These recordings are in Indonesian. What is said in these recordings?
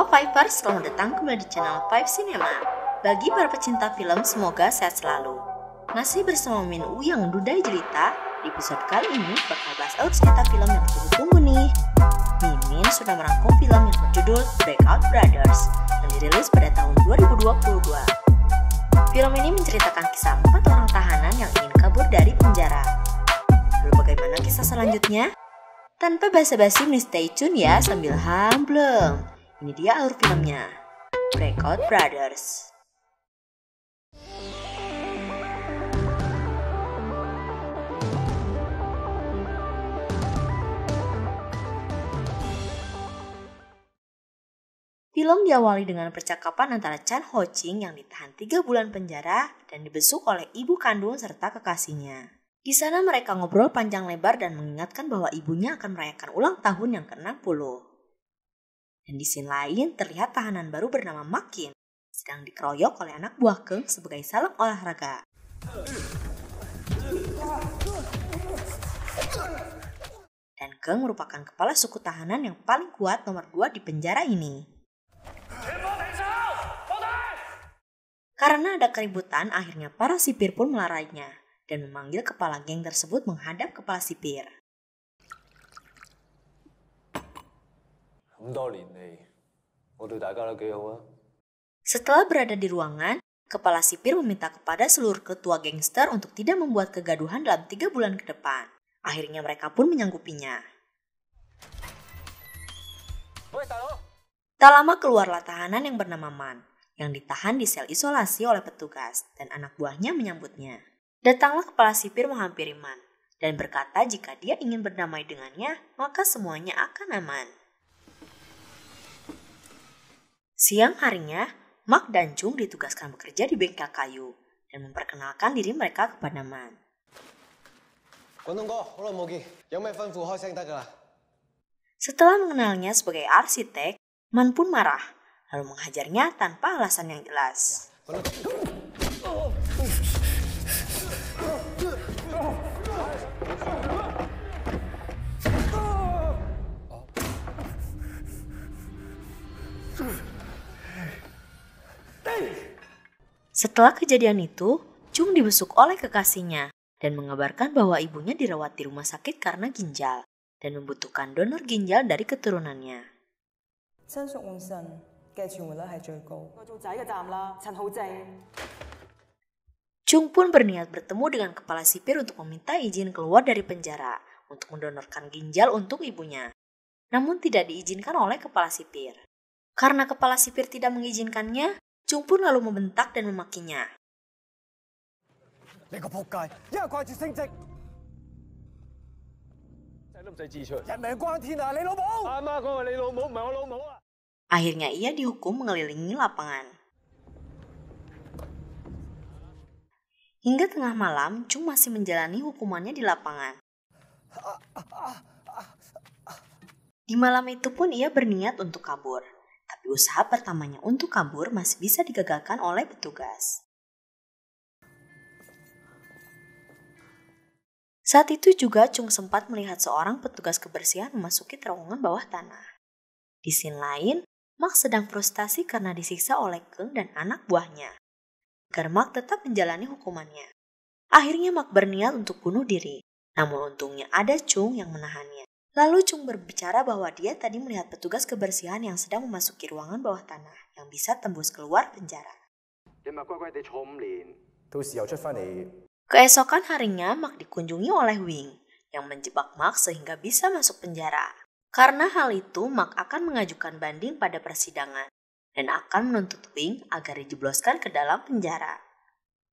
Halo Fivers! selamat datang kembali di channel Five Cinema. Bagi para pecinta film, semoga sehat selalu. Masih bersama Min U yang dudai Jelita, di episode kali ini bakal bahas out cerita film yang tunggu tunggu nih. Mimin sudah merangkum film yang berjudul Breakout Brothers, yang dirilis pada tahun 2022. Film ini menceritakan kisah empat orang tahanan yang ingin kabur dari penjara. Lalu bagaimana kisah selanjutnya? Tanpa basa-basi, stay tune ya sambil hambleng. Ini dia alur filmnya. Breakout Brothers. Film diawali dengan percakapan antara Chan Ho Ching yang ditahan tiga bulan penjara dan dibesuk oleh ibu kandung serta kekasihnya. Di sana mereka ngobrol panjang lebar dan mengingatkan bahwa ibunya akan merayakan ulang tahun yang ke-60. Dan di scene lain terlihat tahanan baru bernama Makin sedang dikeroyok oleh anak buah Keng sebagai salam olahraga. Dan Keng merupakan kepala suku tahanan yang paling kuat nomor dua di penjara ini. Karena ada keributan, akhirnya para sipir pun melarainya dan memanggil kepala geng tersebut menghadap kepala sipir. Ya Setelah berada di ruangan, kepala sipir meminta kepada seluruh ketua gangster untuk tidak membuat kegaduhan dalam tiga bulan ke depan. Akhirnya mereka pun menyanggupinya. Tak lama keluarlah tahanan yang bernama Man, yang ditahan di sel isolasi oleh petugas, dan anak buahnya menyambutnya. Datanglah kepala sipir menghampiri Man, dan berkata jika dia ingin berdamai dengannya, maka semuanya akan aman. Siang harinya, Mak dan Jung ditugaskan bekerja di bengkel kayu dan memperkenalkan diri mereka kepada Man. Setelah mengenalnya sebagai arsitek, Man pun marah, lalu menghajarnya tanpa alasan yang jelas. Ya. Setelah kejadian itu, Chung dibesuk oleh kekasihnya dan mengabarkan bahwa ibunya dirawat di rumah sakit karena ginjal dan membutuhkan donor ginjal dari keturunannya. Chung pun berniat bertemu dengan kepala sipir untuk meminta izin keluar dari penjara untuk mendonorkan ginjal untuk ibunya. Namun tidak diizinkan oleh kepala sipir. Karena kepala sipir tidak mengizinkannya, Chung pun lalu membentak dan memakinya. Akhirnya ia dihukum mengelilingi lapangan. Hingga tengah malam, Chung masih menjalani hukumannya di lapangan. Di malam itu pun ia berniat untuk kabur tapi usaha pertamanya untuk kabur masih bisa digagalkan oleh petugas. Saat itu juga Chung sempat melihat seorang petugas kebersihan memasuki terowongan bawah tanah. Di scene lain, Mark sedang frustasi karena disiksa oleh Keng dan anak buahnya. Agar Mark tetap menjalani hukumannya. Akhirnya Mark berniat untuk bunuh diri, namun untungnya ada Chung yang menahannya. Lalu Chung berbicara bahwa dia tadi melihat petugas kebersihan yang sedang memasuki ruangan bawah tanah yang bisa tembus keluar penjara. Eh. Keesokan harinya, Mark dikunjungi oleh Wing yang menjebak Mark sehingga bisa masuk penjara. Karena hal itu, Mark akan mengajukan banding pada persidangan dan akan menuntut Wing agar dijebloskan ke dalam penjara.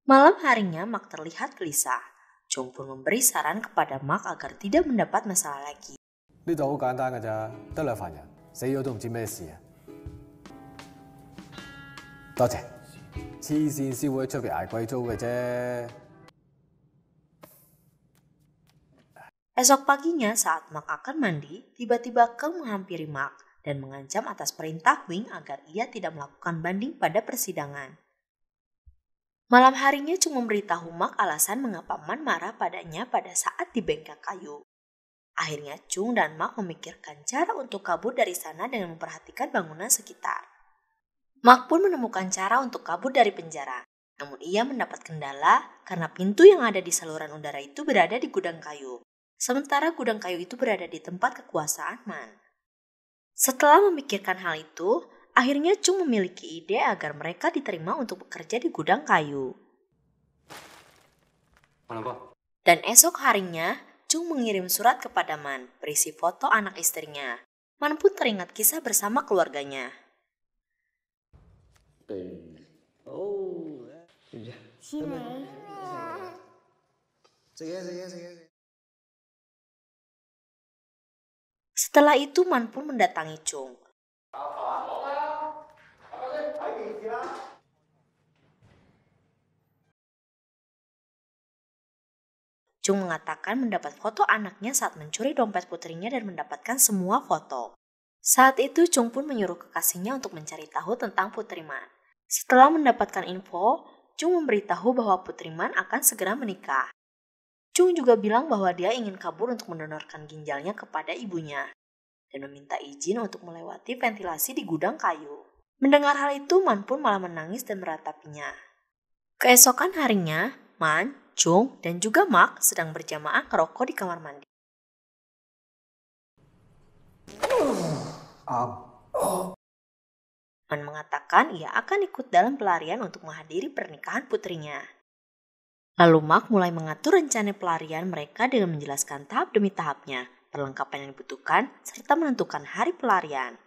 Malam harinya, Mark terlihat gelisah. Chung pun memberi saran kepada Mark agar tidak mendapat masalah lagi. Esok paginya saat Mak akan mandi, tiba-tiba Kang menghampiri Mak dan mengancam atas perintah Wing agar ia tidak melakukan banding pada persidangan. Malam harinya cuma memberitahu Mak alasan mengapa Man marah padanya pada saat di bengkel kayu. Akhirnya Chung dan Mak memikirkan cara untuk kabur dari sana dengan memperhatikan bangunan sekitar. Mak pun menemukan cara untuk kabur dari penjara. Namun ia mendapat kendala karena pintu yang ada di saluran udara itu berada di gudang kayu. Sementara gudang kayu itu berada di tempat kekuasaan Man. Setelah memikirkan hal itu, akhirnya Chung memiliki ide agar mereka diterima untuk bekerja di gudang kayu. Dan esok harinya, Jung mengirim surat kepada Man berisi foto anak istrinya. Man pun teringat kisah bersama keluarganya. Setelah itu Man pun mendatangi Chung. Jung mengatakan mendapat foto anaknya saat mencuri dompet putrinya dan mendapatkan semua foto. Saat itu Jung pun menyuruh kekasihnya untuk mencari tahu tentang Putri Man. Setelah mendapatkan info, Jung memberitahu bahwa Putri Man akan segera menikah. Jung juga bilang bahwa dia ingin kabur untuk mendonorkan ginjalnya kepada ibunya dan meminta izin untuk melewati ventilasi di gudang kayu. Mendengar hal itu, Man pun malah menangis dan meratapinya. Keesokan harinya, Man, Chung dan juga Mark sedang berjamaah merokok di kamar mandi. Man mengatakan ia akan ikut dalam pelarian untuk menghadiri pernikahan putrinya. Lalu Mark mulai mengatur rencana pelarian mereka dengan menjelaskan tahap demi tahapnya, perlengkapan yang dibutuhkan, serta menentukan hari pelarian.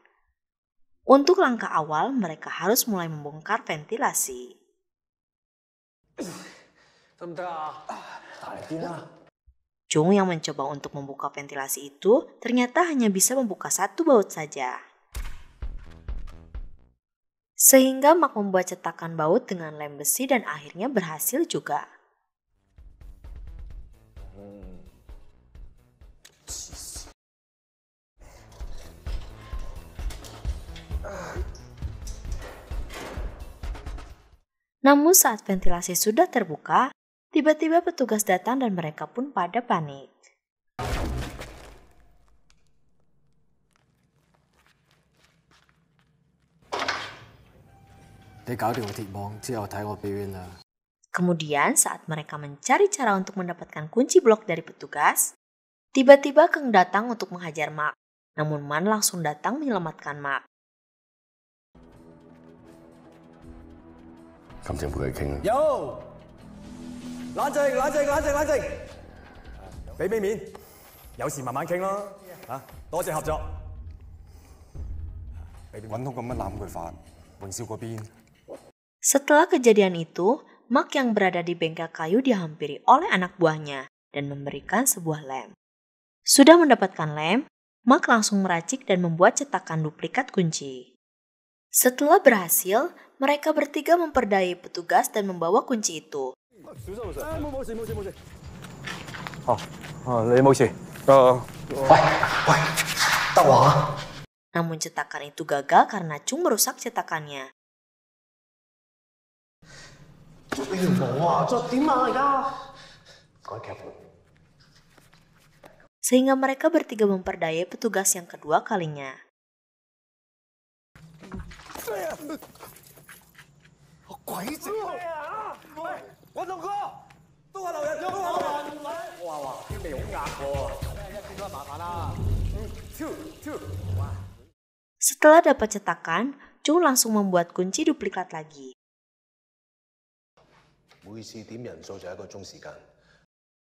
Untuk langkah awal, mereka harus mulai membongkar ventilasi. Jung yang mencoba untuk membuka ventilasi itu ternyata hanya bisa membuka satu baut saja. Sehingga Mak membuat cetakan baut dengan lem besi dan akhirnya berhasil juga. Namun saat ventilasi sudah terbuka, Tiba-tiba petugas datang dan mereka pun pada panik. Kemudian saat mereka mencari cara untuk mendapatkan kunci blok dari petugas, tiba-tiba Kang datang untuk menghajar Mark. Namun Man langsung datang menyelamatkan Mark. Yo, setelah kejadian itu, Mark yang berada di bengkel kayu dihampiri oleh anak buahnya dan memberikan sebuah lem. Sudah mendapatkan lem, Mark langsung meracik dan membuat cetakan duplikat kunci. Setelah berhasil, mereka bertiga memperdaya petugas dan membawa kunci itu namun cetakan itu gagal karena Cung merusak cetakannya. Ya. Sehingga mereka bertiga memperdaya petugas yang kedua kalinya. Oh, setelah dapat cetakan, Chung langsung membuat kunci duplikat lagi.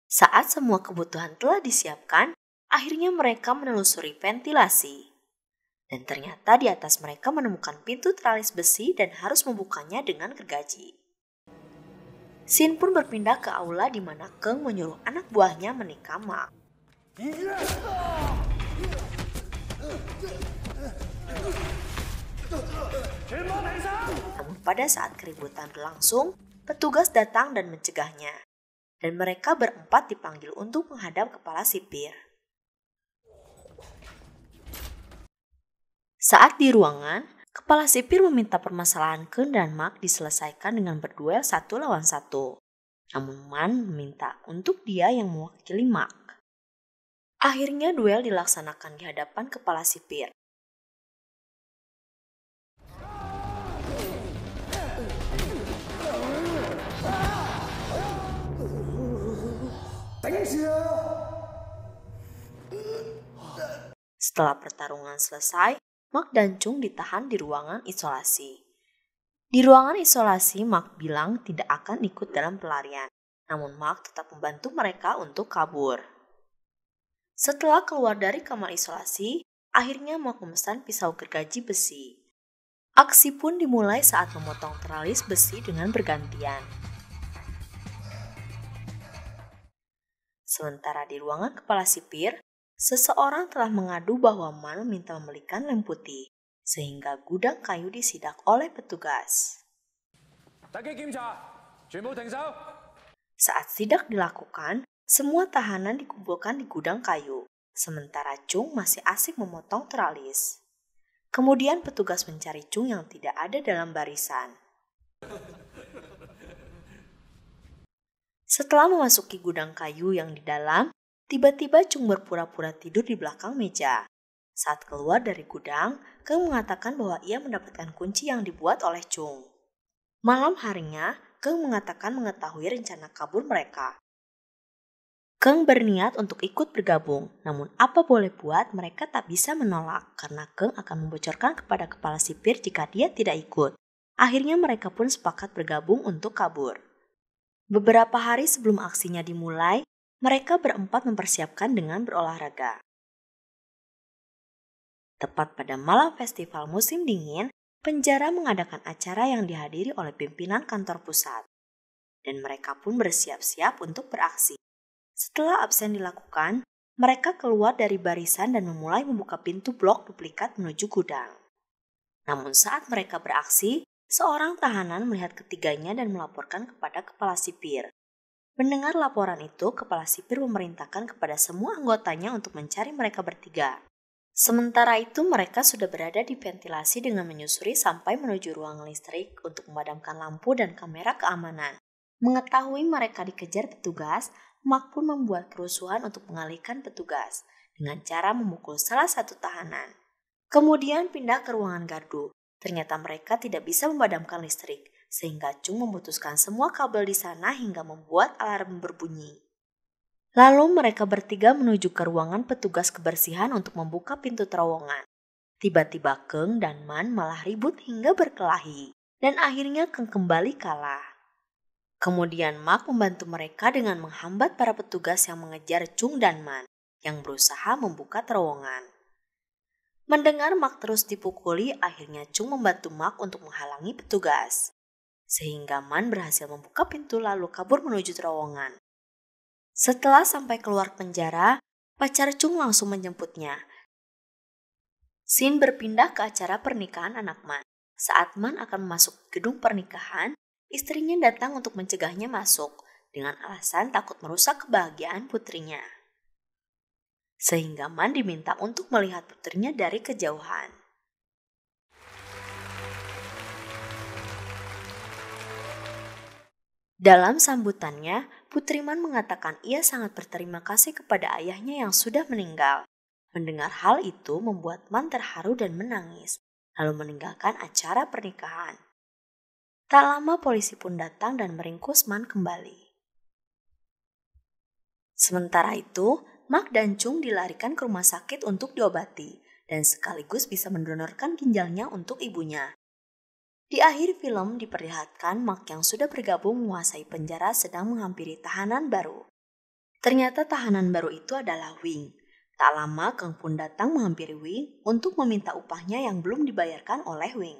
Saat semua kebutuhan telah disiapkan, akhirnya mereka menelusuri ventilasi. Dan ternyata di atas mereka menemukan pintu teralis besi dan harus membukanya dengan gergaji. Sin pun berpindah ke aula di mana Keng menyuruh anak buahnya menikam Mak. Namun pada saat keributan berlangsung, petugas datang dan mencegahnya. Dan mereka berempat dipanggil untuk menghadap kepala sipir. Saat di ruangan, Kepala sipir meminta permasalahan Ken dan Mark diselesaikan dengan berduel satu lawan satu. Namun Man meminta untuk dia yang mewakili Mark. Akhirnya duel dilaksanakan di hadapan kepala sipir. Setelah pertarungan selesai, Mak dan Chung ditahan di ruangan isolasi. Di ruangan isolasi, Mak bilang tidak akan ikut dalam pelarian, namun Mak tetap membantu mereka untuk kabur. Setelah keluar dari kamar isolasi, akhirnya Mak memesan pisau gergaji besi. Aksi pun dimulai saat memotong teralis besi dengan bergantian. Sementara di ruangan kepala sipir, seseorang telah mengadu bahwa Manu minta membelikan lem putih, sehingga gudang kayu disidak oleh petugas. Saat sidak dilakukan, semua tahanan dikumpulkan di gudang kayu, sementara Chung masih asik memotong teralis. Kemudian petugas mencari Chung yang tidak ada dalam barisan. Setelah memasuki gudang kayu yang di dalam, Tiba-tiba Chung berpura-pura tidur di belakang meja. Saat keluar dari gudang, Kang mengatakan bahwa ia mendapatkan kunci yang dibuat oleh Chung. Malam harinya, Kang mengatakan mengetahui rencana kabur mereka. Kang berniat untuk ikut bergabung, namun apa boleh buat mereka tak bisa menolak karena Kang akan membocorkan kepada kepala sipir jika dia tidak ikut. Akhirnya mereka pun sepakat bergabung untuk kabur. Beberapa hari sebelum aksinya dimulai, mereka berempat mempersiapkan dengan berolahraga. Tepat pada malam festival musim dingin, penjara mengadakan acara yang dihadiri oleh pimpinan kantor pusat. Dan mereka pun bersiap-siap untuk beraksi. Setelah absen dilakukan, mereka keluar dari barisan dan memulai membuka pintu blok duplikat menuju gudang. Namun saat mereka beraksi, seorang tahanan melihat ketiganya dan melaporkan kepada kepala sipir. Mendengar laporan itu, kepala sipir memerintahkan kepada semua anggotanya untuk mencari mereka bertiga. Sementara itu, mereka sudah berada di ventilasi dengan menyusuri sampai menuju ruang listrik untuk memadamkan lampu dan kamera keamanan. Mengetahui mereka dikejar petugas, Mak pun membuat kerusuhan untuk mengalihkan petugas dengan cara memukul salah satu tahanan. Kemudian pindah ke ruangan gardu. Ternyata mereka tidak bisa memadamkan listrik sehingga Chung memutuskan semua kabel di sana hingga membuat alarm berbunyi. Lalu mereka bertiga menuju ke ruangan petugas kebersihan untuk membuka pintu terowongan. Tiba-tiba Keng dan Man malah ribut hingga berkelahi, dan akhirnya Keng kembali kalah. Kemudian Mak membantu mereka dengan menghambat para petugas yang mengejar Chung dan Man, yang berusaha membuka terowongan. Mendengar Mak terus dipukuli, akhirnya Chung membantu Mak untuk menghalangi petugas sehingga Man berhasil membuka pintu lalu kabur menuju terowongan. Setelah sampai keluar penjara, pacar Chung langsung menjemputnya. Sin berpindah ke acara pernikahan anak Man. Saat Man akan masuk gedung pernikahan, istrinya datang untuk mencegahnya masuk dengan alasan takut merusak kebahagiaan putrinya. Sehingga Man diminta untuk melihat putrinya dari kejauhan. Dalam sambutannya, Putriman mengatakan ia sangat berterima kasih kepada ayahnya yang sudah meninggal. Mendengar hal itu membuat Man terharu dan menangis, lalu meninggalkan acara pernikahan. Tak lama polisi pun datang dan meringkus Man kembali. Sementara itu, Mak dan Chung dilarikan ke rumah sakit untuk diobati dan sekaligus bisa mendonorkan ginjalnya untuk ibunya. Di akhir film diperlihatkan Mark yang sudah bergabung menguasai penjara sedang menghampiri tahanan baru. Ternyata tahanan baru itu adalah Wing. Tak lama Kang pun datang menghampiri Wing untuk meminta upahnya yang belum dibayarkan oleh Wing.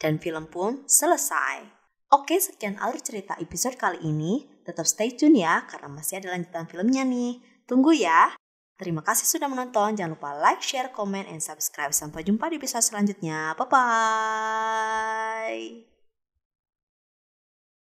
Dan film pun selesai. Oke, sekian alur cerita episode kali ini. Tetap stay tune ya, karena masih ada lanjutan filmnya nih. Tunggu ya! Terima kasih sudah menonton. Jangan lupa like, share, comment, and subscribe. Sampai jumpa di episode selanjutnya. Bye-bye.